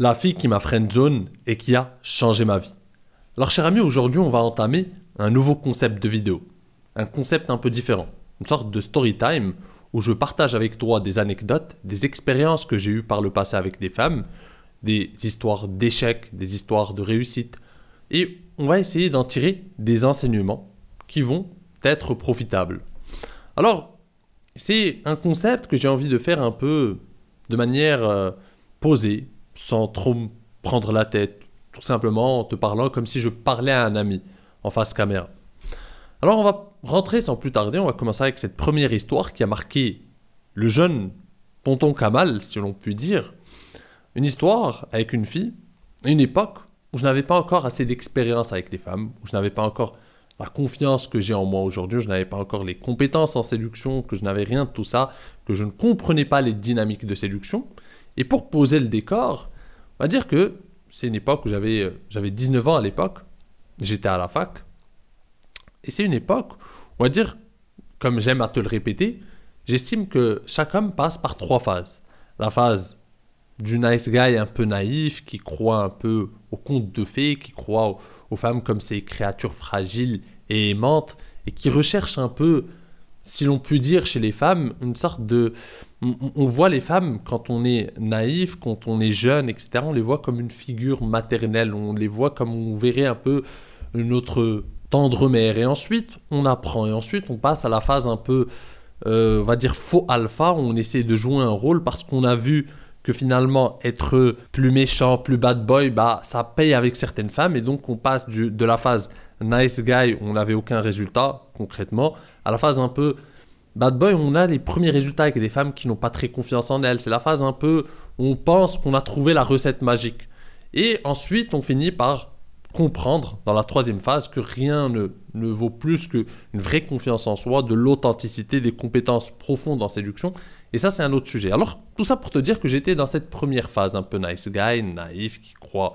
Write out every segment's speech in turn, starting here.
la fille qui m'a friendzone et qui a changé ma vie. Alors, cher ami, aujourd'hui, on va entamer un nouveau concept de vidéo. Un concept un peu différent. Une sorte de story time où je partage avec toi des anecdotes, des expériences que j'ai eues par le passé avec des femmes, des histoires d'échecs, des histoires de réussite. Et on va essayer d'en tirer des enseignements qui vont être profitables. Alors, c'est un concept que j'ai envie de faire un peu de manière euh, posée, sans trop me prendre la tête, tout simplement en te parlant comme si je parlais à un ami en face caméra. Alors on va rentrer sans plus tarder, on va commencer avec cette première histoire qui a marqué le jeune tonton Kamal, si l'on peut dire. Une histoire avec une fille, une époque où je n'avais pas encore assez d'expérience avec les femmes, où je n'avais pas encore la confiance que j'ai en moi aujourd'hui, je n'avais pas encore les compétences en séduction, que je n'avais rien de tout ça, que je ne comprenais pas les dynamiques de séduction. Et pour poser le décor, on va dire que c'est une époque où j'avais, euh, j'avais 19 ans à l'époque, j'étais à la fac, et c'est une époque, on va dire, comme j'aime à te le répéter, j'estime que chaque homme passe par trois phases. La phase du nice guy un peu naïf, qui croit un peu aux contes de fées, qui croit aux, aux femmes comme ces créatures fragiles et aimantes, et qui recherche un peu si l'on peut dire chez les femmes, une sorte de... On voit les femmes, quand on est naïf, quand on est jeune, etc., on les voit comme une figure maternelle, on les voit comme on verrait un peu une autre tendre mère. Et ensuite, on apprend, et ensuite, on passe à la phase un peu, euh, on va dire, faux alpha, où on essaie de jouer un rôle parce qu'on a vu que finalement être plus méchant, plus bad boy, bah ça paye avec certaines femmes et donc on passe de la phase Nice Guy, on n'avait aucun résultat concrètement. À la phase un peu Bad Boy, on a les premiers résultats avec des femmes qui n'ont pas très confiance en elles. C'est la phase un peu on pense qu'on a trouvé la recette magique. Et ensuite, on finit par comprendre dans la troisième phase que rien ne, ne vaut plus qu'une vraie confiance en soi, de l'authenticité, des compétences profondes en séduction. Et ça, c'est un autre sujet. Alors, tout ça pour te dire que j'étais dans cette première phase, un peu nice guy, naïf, qui croit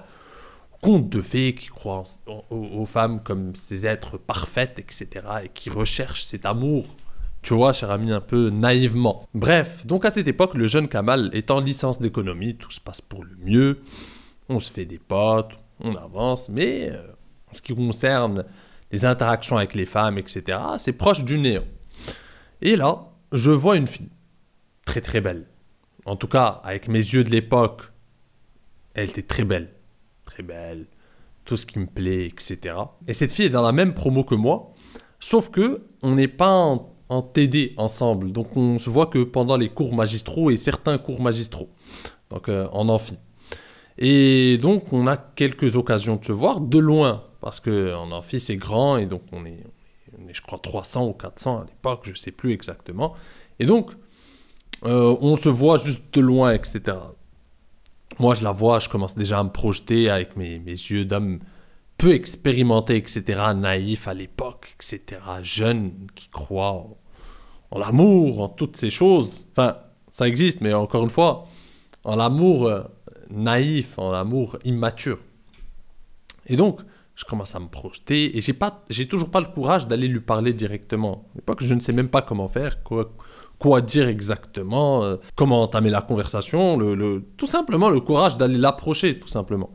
contes de fées qui croient aux, femmes comme ces êtres parfaites, etc. et qui recherchent cet amour. Tu vois, cher ami, un peu naïvement. Bref, donc à cette époque, le jeune Kamal est en licence d'économie, tout se passe pour le mieux, on se fait des potes, on avance, mais euh, en ce qui concerne les interactions avec les femmes, etc., c'est proche du néant. Et là, je vois une fille, très très belle. En tout cas, avec mes yeux de l'époque, elle était très belle belle, tout ce qui me plaît, etc. Et cette fille est dans la même promo que moi, sauf que on n'est pas en, TD ensemble. Donc on se voit que pendant les cours magistraux et certains cours magistraux, donc euh, en amphi. Et donc on a quelques occasions de se voir de loin, parce qu'en amphi c'est grand et donc on est, je crois, 300 ou 400 à l'époque, je ne sais plus exactement. Et donc euh, on se voit juste de loin, etc moi, je la vois, je commence déjà à me projeter avec mes, yeux d'homme peu expérimenté, etc., naïf à l'époque, etc., jeune, qui croit en, l'amour, en toutes ces choses. Enfin, ça existe, mais encore une fois, en l'amour euh, naïf, en l'amour immature. Et donc, je commence à me projeter et j'ai pas, toujours pas le courage d'aller lui parler directement. À l'époque, je ne sais même pas comment faire, quoi, quoi dire exactement, euh, comment entamer la conversation, le, tout simplement le courage d'aller l'approcher, tout simplement.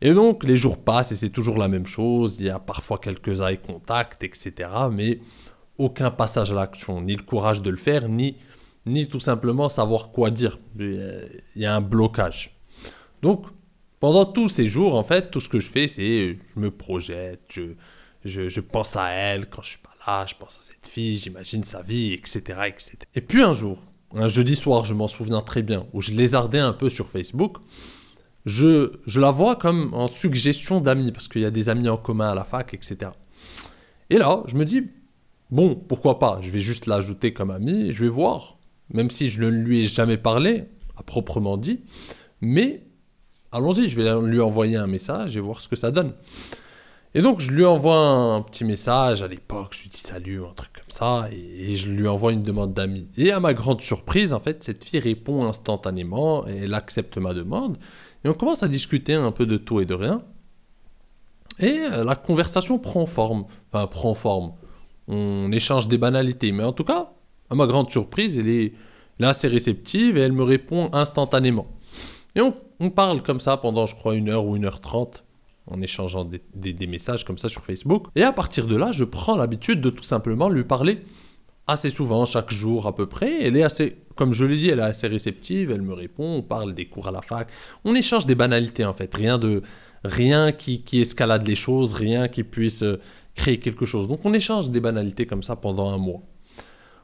Et donc les jours passent et c'est toujours la même chose, il y a parfois quelques eye contacts, etc. Mais aucun passage à l'action, ni le courage de le faire, ni, ni tout simplement savoir quoi dire. Il y a un blocage. Donc pendant tous ces jours, en fait, tout ce que je fais, c'est je me projette, je, pense à elle quand je suis pas ah, je pense à cette fille, j'imagine sa vie, etc., etc. Et puis un jour, un jeudi soir, je m'en souviens très bien, où je lézardais un peu sur Facebook, je, je la vois comme en suggestion d'amis, parce qu'il y a des amis en commun à la fac, etc. Et là, je me dis, bon, pourquoi pas, je vais juste l'ajouter comme ami, je vais voir, même si je ne lui ai jamais parlé, à proprement dit, mais allons-y, je vais lui envoyer un message et voir ce que ça donne. Et donc, je lui envoie un petit message à l'époque, je lui dis salut, un truc comme ça, et, je lui envoie une demande d'amis. Et à ma grande surprise, en fait, cette fille répond instantanément et elle accepte ma demande. Et on commence à discuter un peu de tout et de rien. Et euh, la conversation prend forme. Enfin, prend forme. On échange des banalités, mais en tout cas, à ma grande surprise, elle est, là, assez réceptive et elle me répond instantanément. Et on parle comme ça pendant, je crois, une heure ou une heure trente en échangeant des, messages comme ça sur Facebook. Et à partir de là, je prends l'habitude de tout simplement lui parler assez souvent, chaque jour à peu près. Elle est assez, comme je l'ai dit, elle est assez réceptive, elle me répond, on parle des cours à la fac, on échange des banalités en fait, rien de rien qui, qui escalade les choses, rien qui puisse euh, créer quelque chose. Donc on échange des banalités comme ça pendant un mois.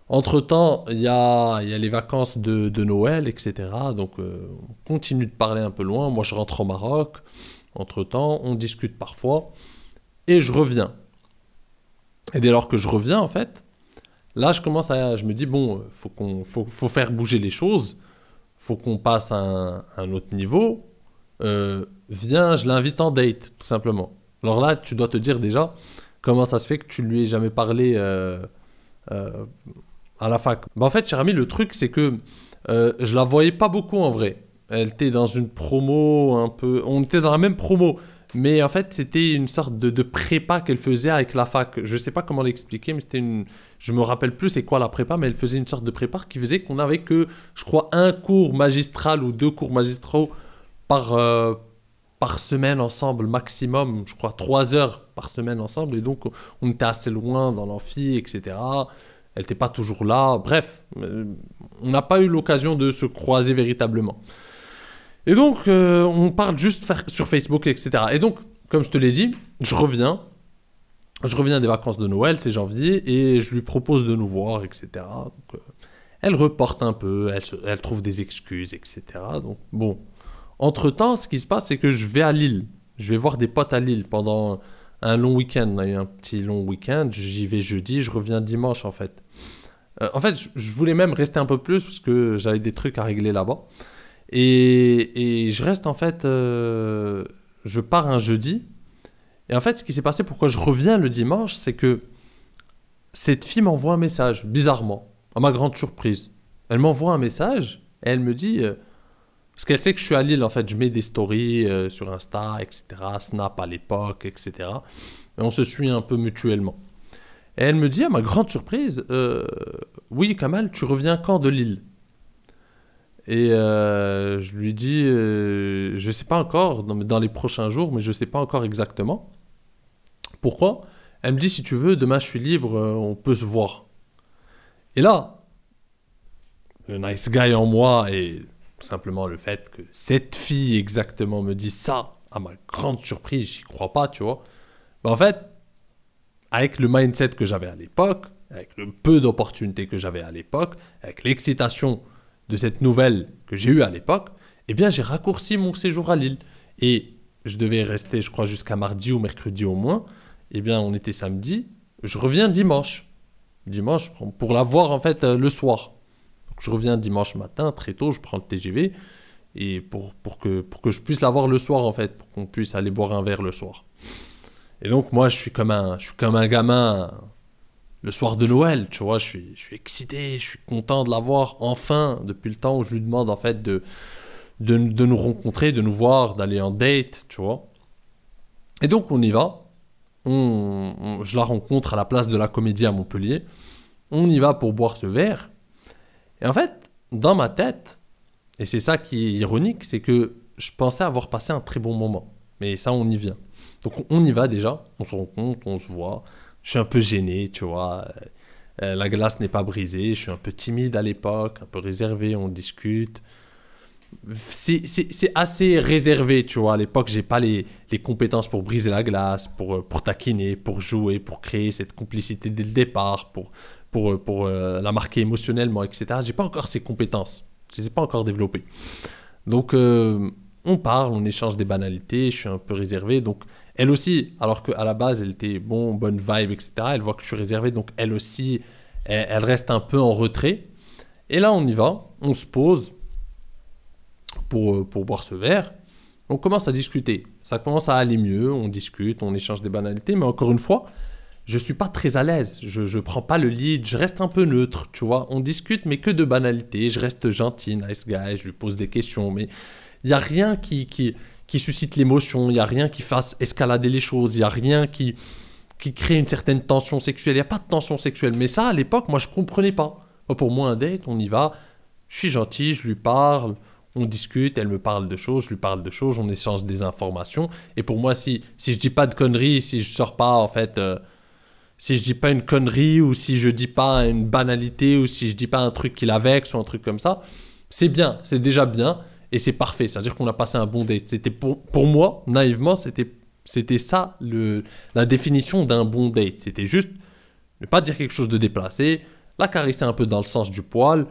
Entre-temps, il y, y a, les vacances de, de Noël, etc. Donc euh, on continue de parler un peu loin. Moi, je rentre au Maroc. Entre-temps, on discute parfois, et je reviens. Et dès lors que je reviens, en fait, là, je commence à... Je me dis, bon, faut, qu'on, faut, faire bouger les choses, faut qu'on passe à un, autre niveau. Euh, viens, je l'invite en date, tout simplement. Alors là, tu dois te dire déjà comment ça se fait que tu lui aies jamais parlé euh, euh, à la fac. Ben, en fait, cher ami, le truc, c'est que je la voyais pas beaucoup en vrai. Elle était dans une promo un peu. On était dans la même promo. Mais en fait, c'était une sorte de, de prépa qu'elle faisait avec la fac. Je ne sais pas comment l'expliquer, mais c'était une. Je me rappelle plus c'est quoi la prépa, mais elle faisait une sorte de prépa qui faisait qu'on avait que, je crois, un cours magistral ou deux cours magistraux par, euh, par semaine ensemble, maximum, je crois, trois heures par semaine ensemble. Et donc, on était assez loin dans l'amphi, etc. Elle n'était pas toujours là. Bref, euh, on n'a pas eu l'occasion de se croiser véritablement. Et donc, euh, on parle juste sur Facebook, etc. Et donc, comme je te l'ai dit, je reviens. Je reviens des vacances de Noël, c'est janvier, et je lui propose de nous voir, etc. Euh, elle reporte un peu, elle, trouve des excuses, etc. Donc, bon. Entre-temps, ce qui se passe, c'est que je vais à Lille. Je vais voir des potes à Lille pendant un long week-end. On a eu un petit long week-end. J'y vais jeudi, je reviens dimanche, en fait. Euh, en fait, je voulais même rester un peu plus parce que j'avais des trucs à régler là-bas. Et, je reste en fait, euh, je pars un jeudi. Et en fait, ce qui s'est passé, pourquoi je reviens le dimanche, c'est que cette fille m'envoie un message, bizarrement, à ma grande surprise. Elle m'envoie un message et elle me dit, euh, parce qu'elle sait que je suis à Lille, en fait, je mets des stories euh, sur Insta, etc., Snap à l'époque, etc. Et on se suit un peu mutuellement. Et elle me dit, à ma grande surprise, oui, Kamal, tu reviens quand de Lille et euh, je lui dis, euh, je ne sais pas encore, dans, les prochains jours, mais je ne sais pas encore exactement. Pourquoi Elle me dit, si tu veux, demain je suis libre, euh, on peut se voir. Et là, le nice guy en moi et simplement le fait que cette fille exactement me dit ça, à ma grande surprise, j'y crois pas, tu vois. Bah, en fait, avec le mindset que j'avais à l'époque, avec le peu d'opportunités que j'avais à l'époque, avec l'excitation de cette nouvelle que j'ai eue à l'époque, eh bien, j'ai raccourci mon séjour à Lille. Et je devais rester, je crois, jusqu'à mardi ou mercredi au moins. Eh bien, on était samedi. Je reviens dimanche. Dimanche, pour la voir, en fait, euh, le soir. je reviens dimanche matin, très tôt, je prends le TGV. Et pour, pour, que, pour que je puisse la voir le soir, en fait, pour qu'on puisse aller boire un verre le soir. Et donc, moi, je suis comme un, je suis comme un gamin le soir de Noël, tu vois, je suis, excité, je suis content de l'avoir enfin depuis le temps où je lui demande en fait de, de, nous rencontrer, de nous voir, d'aller en date, tu vois. Et donc on y va, je la rencontre à la place de la comédie à Montpellier, on y va pour boire ce verre, et en fait, dans ma tête, et c'est ça qui est ironique, c'est que je pensais avoir passé un très bon moment, mais ça on y vient. Donc on y va déjà, on se rencontre, on se voit, je suis un peu gêné, tu vois. Euh, la glace n'est pas brisée, je suis un peu timide à l'époque, un peu réservé, on discute. C'est assez réservé, tu vois. À l'époque, j'ai pas les, les, compétences pour briser la glace, pour, euh, pour taquiner, pour jouer, pour créer cette complicité dès le départ, pour, pour, euh, pour la marquer émotionnellement, etc. J'ai pas encore ces compétences. Je les ai pas encore développées. Donc, on parle, on échange des banalités, je suis un peu réservé. Donc, elle aussi, alors qu'à la base, elle était bon, bonne vibe, etc., elle voit que je suis réservé, donc elle aussi, elle, reste un peu en retrait. Et là, on y va, on se pose pour, euh, pour boire ce verre. On commence à discuter. Ça commence à aller mieux, on discute, on échange des banalités, mais encore une fois, je ne suis pas très à l'aise, je ne prends pas le lead, je reste un peu neutre, tu vois. On discute, mais que de banalités, je reste gentil, nice guy, je lui pose des questions, mais il n'y a rien qui, qui, qui suscite l'émotion, il n'y a rien qui fasse escalader les choses, il n'y a rien qui, qui crée une certaine tension sexuelle. Il n'y a pas de tension sexuelle. Mais ça, à l'époque, moi, je ne comprenais pas. Pour moi, un date, on y va, je suis gentil, je lui parle, on discute, elle me parle de choses, je lui parle de choses, on échange des informations. Et pour moi, si, si je dis pas de conneries, si je sors pas, en fait, euh, si je dis pas une connerie ou si je dis pas une banalité ou si je dis pas un truc qui la vexe ou un truc comme ça, c'est bien, c'est déjà bien et c'est parfait. C'est-à-dire qu'on a passé un bon date. C'était pour, moi, naïvement, c'était, c'était ça le, la définition d'un bon date. C'était juste ne pas dire quelque chose de déplacé, la caresser un peu dans le sens du poil,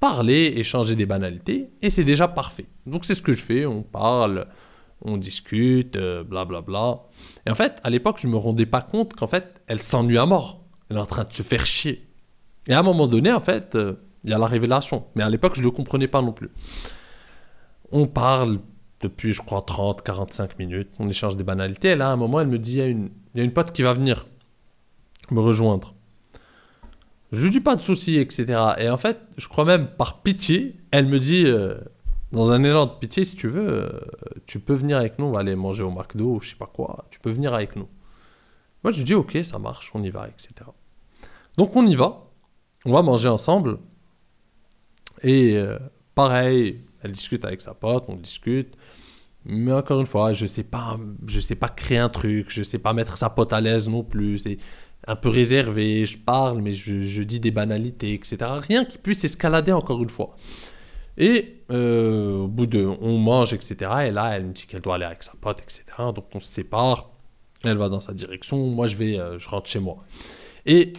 parler, échanger des banalités, et c'est déjà parfait. Donc c'est ce que je fais, on parle, on discute, blablabla. Euh, bla Et en fait, à l'époque, je ne me rendais pas compte qu'en fait, elle s'ennuie à mort. Elle est en train de se faire chier. Et à un moment donné, en fait, euh, il y a la révélation. Mais à l'époque, je ne le comprenais pas non plus on parle depuis, je crois, 30, 45 minutes. On échange des banalités. Et là, à un moment, elle me dit, il y a une, pote qui va venir me rejoindre. Je lui dis pas de soucis, etc. Et en fait, je crois même par pitié, elle me dit, euh, dans un élan de pitié, si tu veux, euh, tu peux venir avec nous, on va aller manger au McDo ou je sais pas quoi, tu peux venir avec nous. Moi, je dis, ok, ça marche, on y va, etc. Donc on y va, on va manger ensemble. Et euh, pareil, elle discute avec sa pote, on discute. Mais encore une fois, je sais pas, je sais pas créer un truc, je ne sais pas mettre sa pote à l'aise non plus. C'est un peu réservé, je parle, mais je, dis des banalités, etc. Rien qui puisse escalader encore une fois. Et euh, au bout de, on mange, etc. Et là, elle me dit qu'elle doit aller avec sa pote, etc. Donc on se sépare. Elle va dans sa direction. Moi, je vais, euh, je rentre chez moi. Et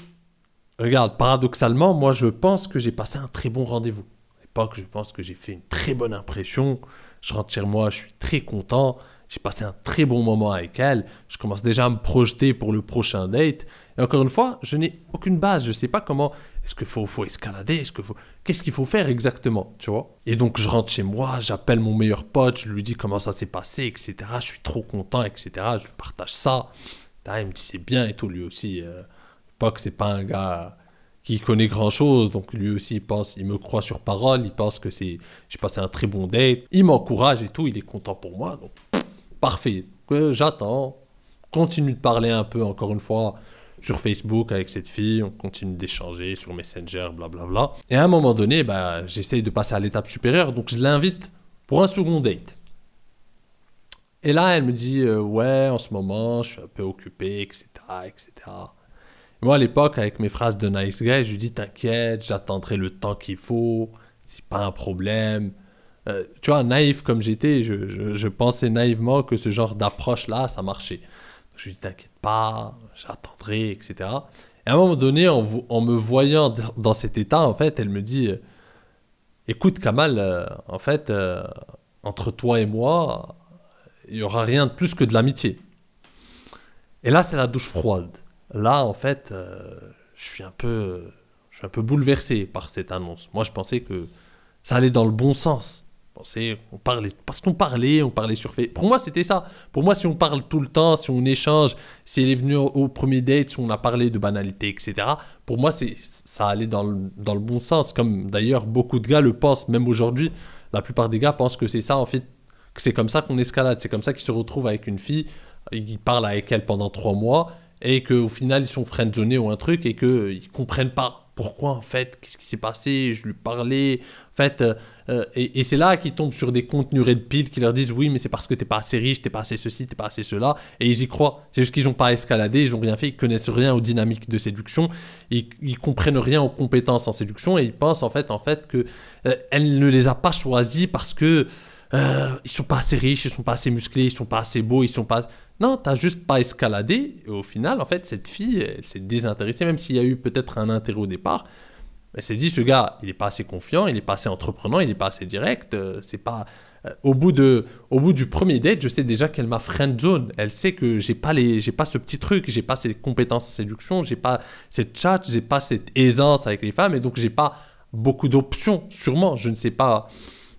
regarde, paradoxalement, moi, je pense que j'ai passé un très bon rendez-vous. Poc, je pense que j'ai fait une très bonne impression. Je rentre chez moi, je suis très content. J'ai passé un très bon moment avec elle. Je commence déjà à me projeter pour le prochain date. Et encore une fois, je n'ai aucune base. Je ne sais pas comment. Est-ce qu'il faut, faut escalader Est-ce que faut... Qu'est-ce qu'il faut faire exactement Tu vois Et donc, je rentre chez moi, j'appelle mon meilleur pote, je lui dis comment ça s'est passé, etc. Je suis trop content, etc. Je lui partage ça. Il me dit c'est bien et tout. Lui aussi, euh, Poc, c'est pas un gars qui connaît grand chose. Donc lui aussi, il pense, il me croit sur parole, il pense que c'est, j'ai passé un très bon date. Il m'encourage et tout, il est content pour moi. Donc parfait. que J'attends. Continue de parler un peu, encore une fois, sur Facebook avec cette fille. On continue d'échanger sur Messenger, blablabla. Et à un moment donné, bah, j'essaye de passer à l'étape supérieure. Donc je l'invite pour un second date. Et là, elle me dit euh, Ouais, en ce moment, je suis un peu occupé, etc. etc. Moi, à l'époque, avec mes phrases de nice guy, je lui dis T'inquiète, j'attendrai le temps qu'il faut, c'est pas un problème. Euh, tu vois, naïf comme j'étais, je, pensais naïvement que ce genre d'approche-là, ça marchait. je lui dis T'inquiète pas, j'attendrai, etc. Et à un moment donné, en, en, me voyant dans cet état, en fait, elle me dit euh, Écoute, Kamal, euh, en fait, entre toi et moi, il n'y aura rien de plus que de l'amitié. Et là, c'est la douche froide. Là, en fait, euh, je suis un peu, je suis un peu bouleversé par cette annonce. Moi, je pensais que ça allait dans le bon sens. on parlait, parce qu'on parlait, on parlait sur fait. Pour moi, c'était ça. Pour moi, si on parle tout le temps, si on échange, si elle est venue au premier date, si on a parlé de banalité, etc., pour moi, ça allait dans le, dans le bon sens. Comme d'ailleurs, beaucoup de gars le pensent, même aujourd'hui, la plupart des gars pensent que c'est ça, en fait, que c'est comme ça qu'on escalade. C'est comme ça qu'ils se retrouve avec une fille, ils parle avec elle pendant trois mois, et qu'au final ils sont friendzonés ou un truc et que ils ne comprennent pas pourquoi en fait, qu'est-ce qui s'est passé, je lui parlais, en fait, euh, euh, et, c'est là qu'ils tombent sur des contenus red pill qui leur disent oui mais c'est parce que t'es pas assez riche, t'es pas assez ceci, t'es pas assez cela, et ils y croient, c'est juste qu'ils n'ont pas escaladé, ils n'ont rien fait, ils connaissent rien aux dynamiques de séduction, ils, ne comprennent rien aux compétences en séduction et ils pensent en fait, en fait que euh, elle ne les a pas choisis parce que ils sont pas assez riches, ils sont pas assez musclés, ils sont pas assez beaux, ils sont pas non, t'as juste pas escaladé. Et au final, en fait, cette fille, elle s'est désintéressée, même s'il y a eu peut-être un intérêt au départ. Elle s'est dit, ce gars, il est pas assez confiant, il est pas assez entreprenant, il est pas assez direct. Euh, c'est pas. Euh, au bout, de, au bout du premier date, je sais déjà qu'elle m'a friend zone. Elle sait que j'ai pas les, j'ai pas ce petit truc, j'ai pas ces compétences de séduction, j'ai pas cette chat, j'ai pas cette aisance avec les femmes, et donc j'ai pas beaucoup d'options. Sûrement, je ne sais pas,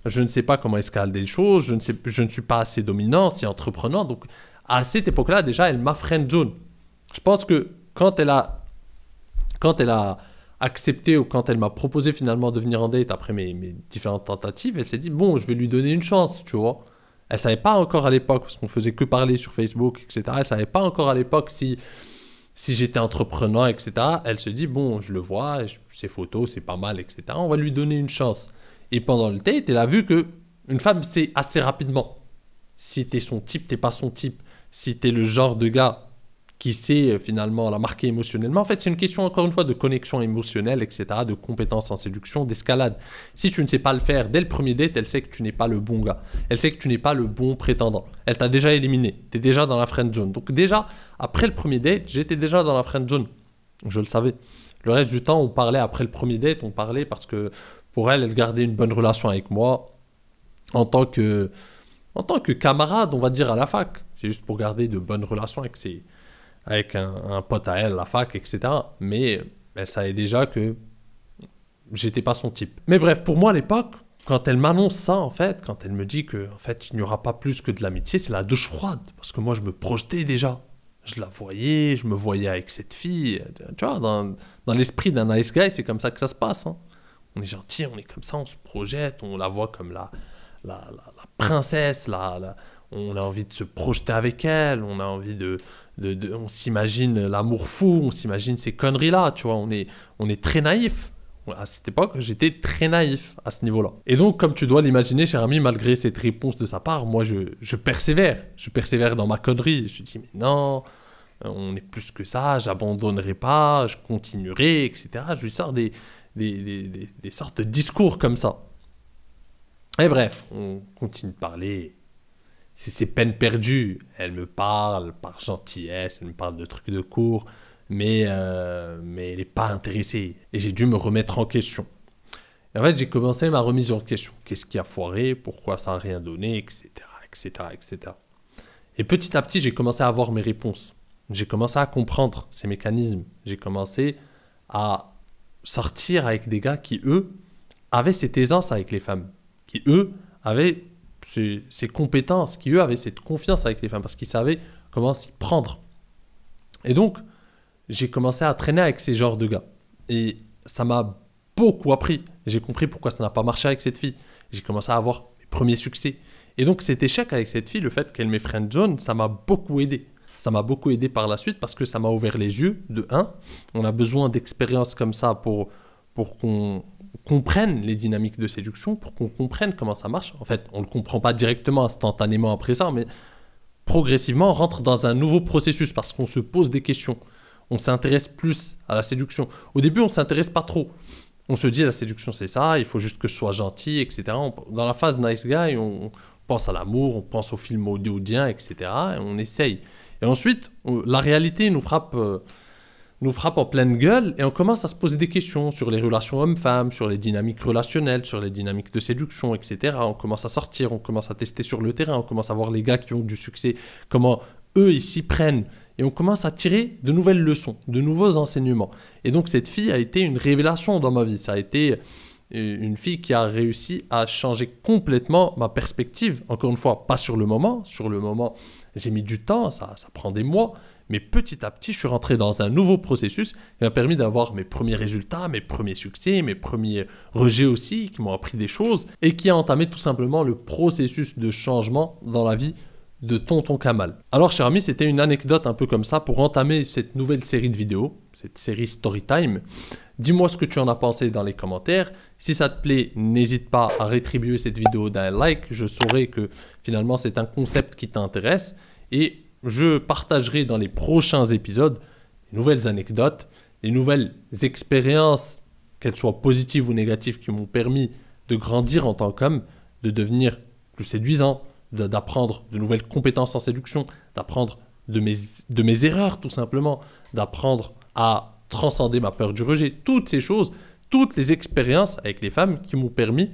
je ne sais pas comment escalader les choses, je ne sais, je ne suis pas assez dominant, c'est entreprenant, donc à cette époque-là, déjà, elle m'a zone. Je pense que quand elle a, quand elle a accepté ou quand elle m'a proposé finalement de venir en date après mes, mes différentes tentatives, elle s'est dit, bon, je vais lui donner une chance, tu vois. Elle savait pas encore à l'époque, parce qu'on faisait que parler sur Facebook, etc. Elle savait pas encore à l'époque si, si j'étais entrepreneur, etc. Elle se dit, bon, je le vois, ses photos, c'est pas mal, etc. On va lui donner une chance. Et pendant le date, elle a vu que une femme, c'est assez rapidement. Si t'es son type, t'es pas son type si tu es le genre de gars qui sait euh, finalement la marquer émotionnellement. En fait, c'est une question, encore une fois, de connexion émotionnelle, etc., de compétence en séduction, d'escalade. Si tu ne sais pas le faire dès le premier date, elle sait que tu n'es pas le bon gars. Elle sait que tu n'es pas le bon prétendant. Elle t'a déjà éliminé. Tu es déjà dans la friend zone. Donc, déjà, après le premier date, j'étais déjà dans la friend zone. Je le savais. Le reste du temps, on parlait après le premier date, on parlait parce que pour elle, elle gardait une bonne relation avec moi en tant que, en tant que camarade, on va dire, à la fac c'est juste pour garder de bonnes relations avec, ses, avec un, pote à elle, la fac, etc. Mais elle ben, savait déjà que j'étais pas son type. Mais bref, pour moi à l'époque, quand elle m'annonce ça, en fait, quand elle me dit que en fait il n'y aura pas plus que de l'amitié, c'est la douche froide. Parce que moi je me projetais déjà. Je la voyais, je me voyais avec cette fille. Tu vois, dans, dans l'esprit d'un nice guy, c'est comme ça que ça se passe. Hein. On est gentil, on est comme ça, on se projette, on la voit comme la, la, la, la princesse, la, on a envie de se projeter avec elle, on a envie de, on s'imagine l'amour fou, on s'imagine ces conneries-là, tu vois, on est, on est très naïf. À cette époque, j'étais très naïf à ce niveau-là. Et donc, comme tu dois l'imaginer, cher ami, malgré cette réponse de sa part, moi, je, persévère. Je persévère dans ma connerie. Je dis, mais non, on est plus que ça, j'abandonnerai pas, je continuerai, etc. Je lui sors des, des sortes de discours comme ça. Et bref, on continue de parler, c'est c'est peine perdue, elle me parle par gentillesse, elle me parle de trucs de cours, mais, euh, mais elle n'est pas intéressée. Et j'ai dû me remettre en question. Et en fait, j'ai commencé ma remise en question. Qu'est-ce qui a foiré Pourquoi ça n'a rien donné Etc. Etc. Etc. Et petit à petit, j'ai commencé à avoir mes réponses. J'ai commencé à comprendre ces mécanismes. J'ai commencé à sortir avec des gars qui, eux, avaient cette aisance avec les femmes, qui, eux, avaient ces, compétences, qui eux avaient cette confiance avec les femmes parce qu'ils savaient comment s'y prendre. Et donc, j'ai commencé à traîner avec ces genres de gars. Et ça m'a beaucoup appris. J'ai compris pourquoi ça n'a pas marché avec cette fille. J'ai commencé à avoir mes premiers succès. Et donc, cet échec avec cette fille, le fait qu'elle m'ait friend zone, ça m'a beaucoup aidé. Ça m'a beaucoup aidé par la suite parce que ça m'a ouvert les yeux, de un. On a besoin d'expériences comme ça pour, pour qu'on comprennent les dynamiques de séduction, pour qu'on comprenne comment ça marche. En fait, on ne le comprend pas directement, instantanément après ça, mais progressivement, on rentre dans un nouveau processus parce qu'on se pose des questions. On s'intéresse plus à la séduction. Au début, on s'intéresse pas trop. On se dit la séduction, c'est ça, il faut juste que je sois gentil, etc. dans la phase nice guy, on, pense à l'amour, on pense au film hollywoodiens, etc. Et on essaye. Et ensuite, la réalité nous frappe. Euh, nous frappe en pleine gueule et on commence à se poser des questions sur les relations hommes-femmes, sur les dynamiques relationnelles, sur les dynamiques de séduction, etc. On commence à sortir, on commence à tester sur le terrain, on commence à voir les gars qui ont du succès, comment eux ils s'y prennent. Et on commence à tirer de nouvelles leçons, de nouveaux enseignements. Et donc cette fille a été une révélation dans ma vie. Ça a été euh, une fille qui a réussi à changer complètement ma perspective. Encore une fois, pas sur le moment. Sur le moment, j'ai mis du temps, ça, ça prend des mois. Mais petit à petit, je suis rentré dans un nouveau processus qui m'a permis d'avoir mes premiers résultats, mes premiers succès, mes premiers rejets aussi, qui m'ont appris des choses et qui a entamé tout simplement le processus de changement dans la vie de Tonton Kamal. Alors, cher ami, c'était une anecdote un peu comme ça pour entamer cette nouvelle série de vidéos, cette série Storytime. Dis-moi ce que tu en as pensé dans les commentaires. Si ça te plaît, n'hésite pas à rétribuer cette vidéo d'un like. Je saurai que finalement, c'est un concept qui t'intéresse. Et je partagerai dans les prochains épisodes les nouvelles anecdotes, les nouvelles expériences, qu'elles soient positives ou négatives, qui m'ont permis de grandir en tant qu'homme, de devenir plus séduisant, d'apprendre de nouvelles compétences en séduction, d'apprendre de mes, de mes erreurs tout simplement, d'apprendre à transcender ma peur du rejet, toutes ces choses, toutes les expériences avec les femmes qui m'ont permis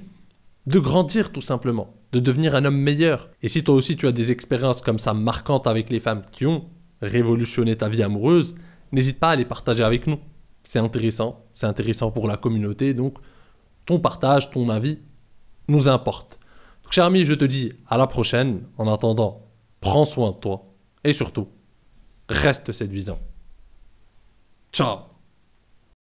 de grandir tout simplement de devenir un homme meilleur. Et si toi aussi tu as des expériences comme ça marquantes avec les femmes qui ont révolutionné ta vie amoureuse, n'hésite pas à les partager avec nous. C'est intéressant, c'est intéressant pour la communauté, donc ton partage, ton avis nous importe. Donc cher ami, je te dis à la prochaine. En attendant, prends soin de toi et surtout, reste séduisant. Ciao